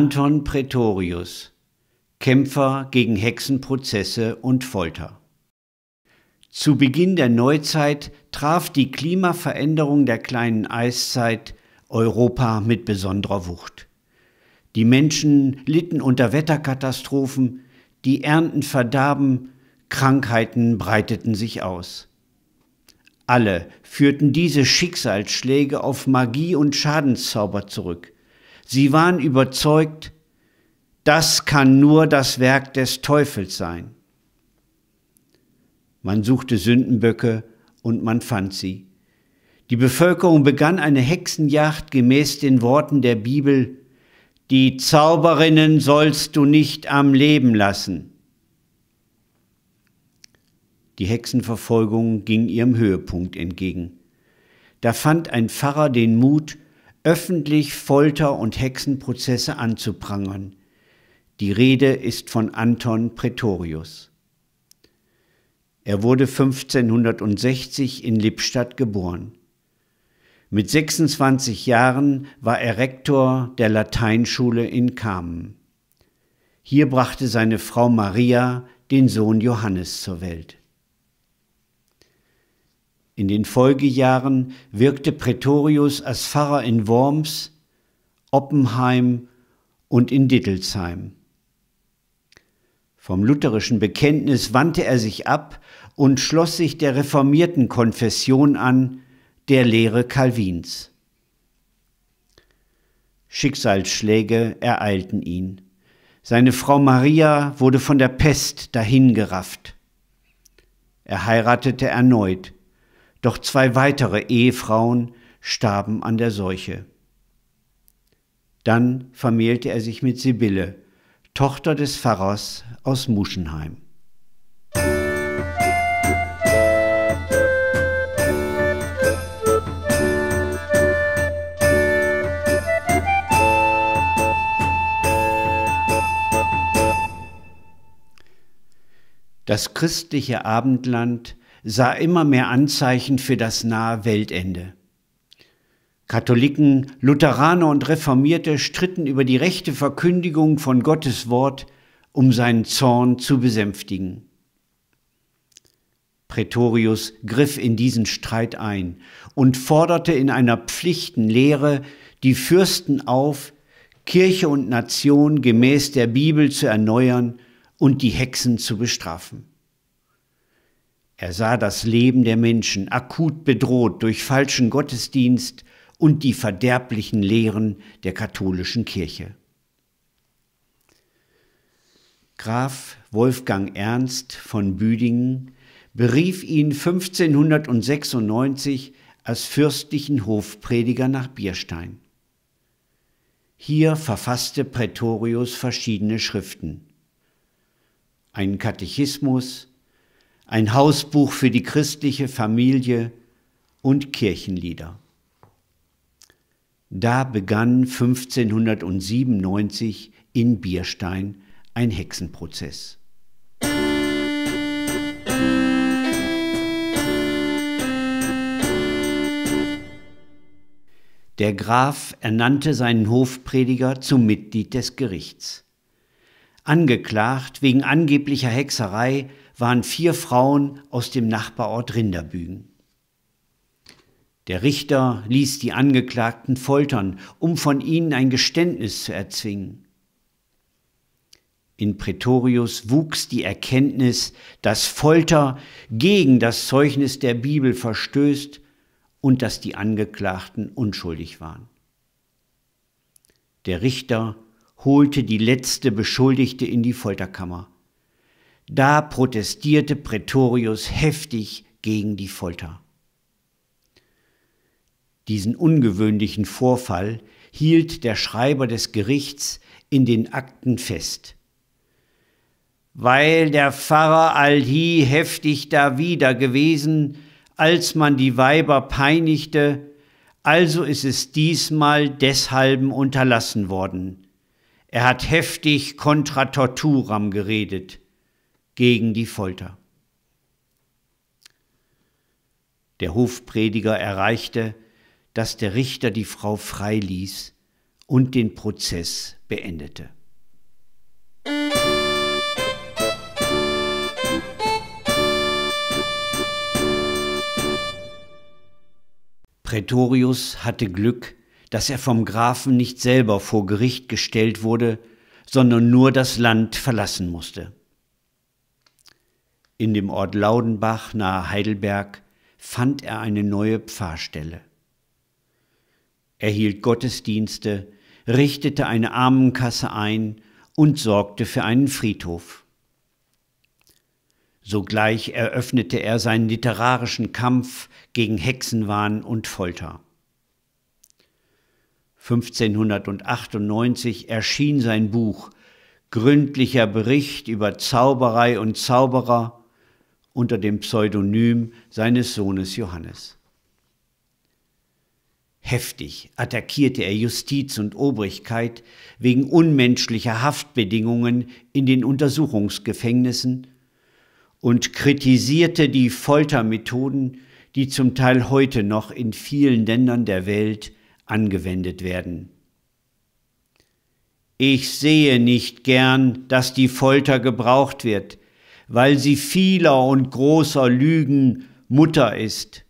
Anton Pretorius Kämpfer gegen Hexenprozesse und Folter. Zu Beginn der Neuzeit traf die Klimaveränderung der kleinen Eiszeit Europa mit besonderer Wucht. Die Menschen litten unter Wetterkatastrophen, die Ernten verdarben, Krankheiten breiteten sich aus. Alle führten diese Schicksalsschläge auf Magie und Schadenszauber zurück. Sie waren überzeugt, das kann nur das Werk des Teufels sein. Man suchte Sündenböcke und man fand sie. Die Bevölkerung begann eine Hexenjagd gemäß den Worten der Bibel, die Zauberinnen sollst du nicht am Leben lassen. Die Hexenverfolgung ging ihrem Höhepunkt entgegen. Da fand ein Pfarrer den Mut, öffentlich Folter und Hexenprozesse anzuprangern. Die Rede ist von Anton Pretorius. Er wurde 1560 in Lippstadt geboren. Mit 26 Jahren war er Rektor der Lateinschule in Kamen. Hier brachte seine Frau Maria den Sohn Johannes zur Welt. In den Folgejahren wirkte Praetorius als Pfarrer in Worms, Oppenheim und in Dittelsheim. Vom lutherischen Bekenntnis wandte er sich ab und schloss sich der reformierten Konfession an, der Lehre Calvins. Schicksalsschläge ereilten ihn. Seine Frau Maria wurde von der Pest dahingerafft. Er heiratete erneut. Doch zwei weitere Ehefrauen starben an der Seuche. Dann vermählte er sich mit Sibylle, Tochter des Pfarrers aus Muschenheim. Das christliche Abendland sah immer mehr Anzeichen für das nahe Weltende. Katholiken, Lutheraner und Reformierte stritten über die rechte Verkündigung von Gottes Wort, um seinen Zorn zu besänftigen. Pretorius griff in diesen Streit ein und forderte in einer Pflichtenlehre die Fürsten auf, Kirche und Nation gemäß der Bibel zu erneuern und die Hexen zu bestrafen. Er sah das Leben der Menschen akut bedroht durch falschen Gottesdienst und die verderblichen Lehren der katholischen Kirche. Graf Wolfgang Ernst von Büdingen berief ihn 1596 als fürstlichen Hofprediger nach Bierstein. Hier verfasste Prätorius verschiedene Schriften, einen Katechismus, ein Hausbuch für die christliche Familie und Kirchenlieder. Da begann 1597 in Bierstein ein Hexenprozess. Der Graf ernannte seinen Hofprediger zum Mitglied des Gerichts. Angeklagt wegen angeblicher Hexerei waren vier Frauen aus dem Nachbarort Rinderbügen. Der Richter ließ die Angeklagten foltern, um von ihnen ein Geständnis zu erzwingen. In Pretorius wuchs die Erkenntnis, dass Folter gegen das Zeugnis der Bibel verstößt und dass die Angeklagten unschuldig waren. Der Richter holte die letzte Beschuldigte in die Folterkammer. Da protestierte Pretorius heftig gegen die Folter. Diesen ungewöhnlichen Vorfall hielt der Schreiber des Gerichts in den Akten fest. Weil der Pfarrer Alhi heftig dawider gewesen, als man die Weiber peinigte, also ist es diesmal deshalb unterlassen worden. Er hat heftig contra torturam geredet gegen die Folter. Der Hofprediger erreichte, dass der Richter die Frau freiließ und den Prozess beendete. Prätorius hatte Glück, dass er vom Grafen nicht selber vor Gericht gestellt wurde, sondern nur das Land verlassen musste. In dem Ort Laudenbach nahe Heidelberg fand er eine neue Pfarrstelle. Er hielt Gottesdienste, richtete eine Armenkasse ein und sorgte für einen Friedhof. Sogleich eröffnete er seinen literarischen Kampf gegen Hexenwahn und Folter. 1598 erschien sein Buch Gründlicher Bericht über Zauberei und Zauberer unter dem Pseudonym seines Sohnes Johannes. Heftig attackierte er Justiz und Obrigkeit wegen unmenschlicher Haftbedingungen in den Untersuchungsgefängnissen und kritisierte die Foltermethoden, die zum Teil heute noch in vielen Ländern der Welt angewendet werden. Ich sehe nicht gern, dass die Folter gebraucht wird, weil sie vieler und großer Lügen Mutter ist,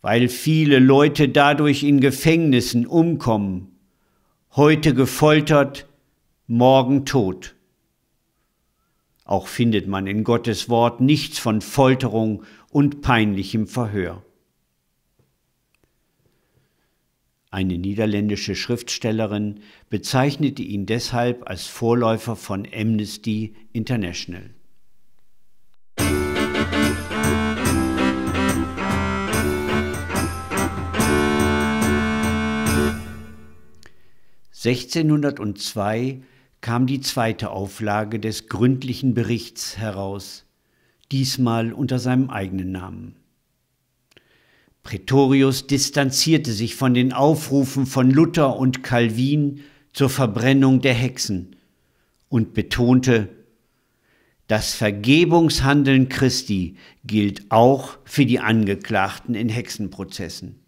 weil viele Leute dadurch in Gefängnissen umkommen, heute gefoltert, morgen tot. Auch findet man in Gottes Wort nichts von Folterung und peinlichem Verhör. Eine niederländische Schriftstellerin bezeichnete ihn deshalb als Vorläufer von Amnesty International. (1602) kam die zweite Auflage des gründlichen Berichts heraus, diesmal unter seinem eigenen Namen Pretorius distanzierte sich von den Aufrufen von Luther und Calvin zur Verbrennung der Hexen und betonte, das Vergebungshandeln Christi gilt auch für die Angeklagten in Hexenprozessen.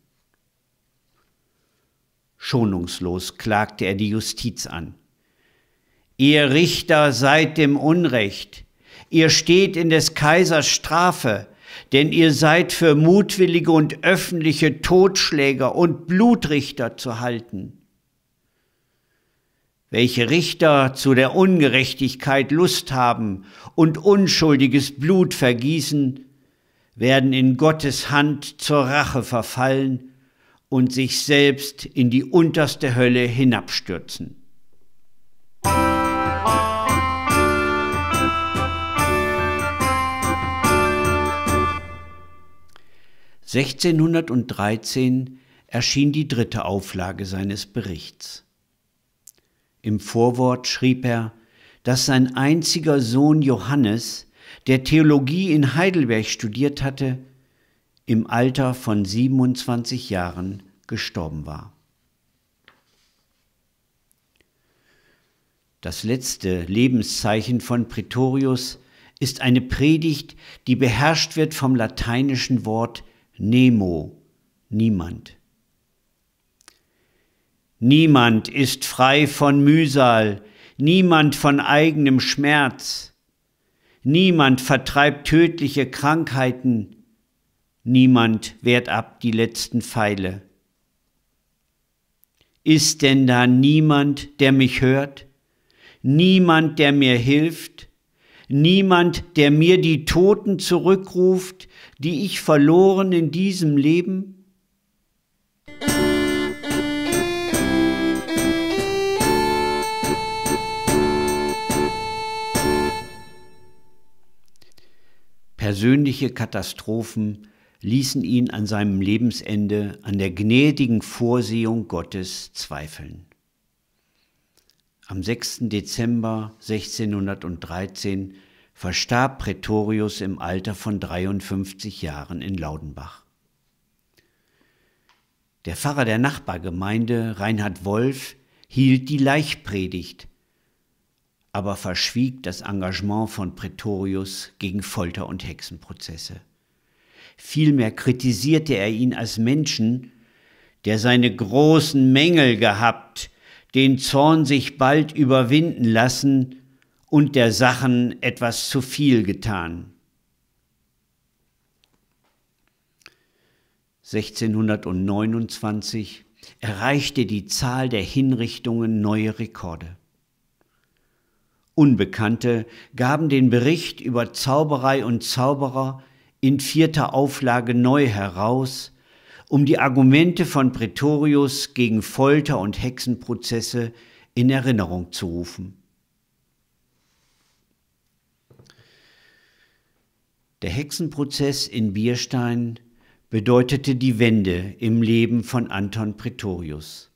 Schonungslos klagte er die Justiz an. Ihr Richter seid dem Unrecht, ihr steht in des Kaisers Strafe, denn ihr seid für mutwillige und öffentliche Totschläger und Blutrichter zu halten, welche Richter zu der Ungerechtigkeit Lust haben und unschuldiges Blut vergießen, werden in Gottes Hand zur Rache verfallen und sich selbst in die unterste Hölle hinabstürzen. 1613 erschien die dritte Auflage seines Berichts. Im Vorwort schrieb er, dass sein einziger Sohn Johannes, der Theologie in Heidelberg studiert hatte, im Alter von 27 Jahren gestorben war. Das letzte Lebenszeichen von Pretorius ist eine Predigt, die beherrscht wird vom lateinischen Wort Nemo, niemand. Niemand ist frei von Mühsal, niemand von eigenem Schmerz, niemand vertreibt tödliche Krankheiten, niemand wehrt ab die letzten Pfeile. Ist denn da niemand, der mich hört, niemand, der mir hilft, niemand, der mir die Toten zurückruft, die ich verloren in diesem Leben? Persönliche Katastrophen ließen ihn an seinem Lebensende an der gnädigen Vorsehung Gottes zweifeln. Am 6. Dezember 1613 verstarb Pretorius im Alter von 53 Jahren in Laudenbach. Der Pfarrer der Nachbargemeinde, Reinhard Wolf, hielt die Leichpredigt, aber verschwieg das Engagement von Pretorius gegen Folter und Hexenprozesse. Vielmehr kritisierte er ihn als Menschen, der seine großen Mängel gehabt, den Zorn sich bald überwinden lassen und der Sachen etwas zu viel getan. 1629 erreichte die Zahl der Hinrichtungen neue Rekorde. Unbekannte gaben den Bericht über Zauberei und Zauberer in vierter Auflage neu heraus, um die Argumente von Pretorius gegen Folter und Hexenprozesse in Erinnerung zu rufen. Der Hexenprozess in Bierstein bedeutete die Wende im Leben von Anton Pretorius.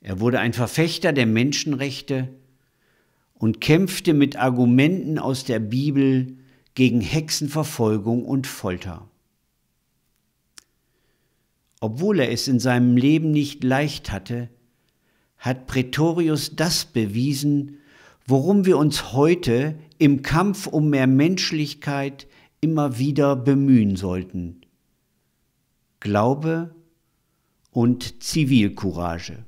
Er wurde ein Verfechter der Menschenrechte und kämpfte mit Argumenten aus der Bibel gegen Hexenverfolgung und Folter. Obwohl er es in seinem Leben nicht leicht hatte, hat Pretorius das bewiesen, worum wir uns heute im Kampf um mehr Menschlichkeit immer wieder bemühen sollten. Glaube und Zivilcourage.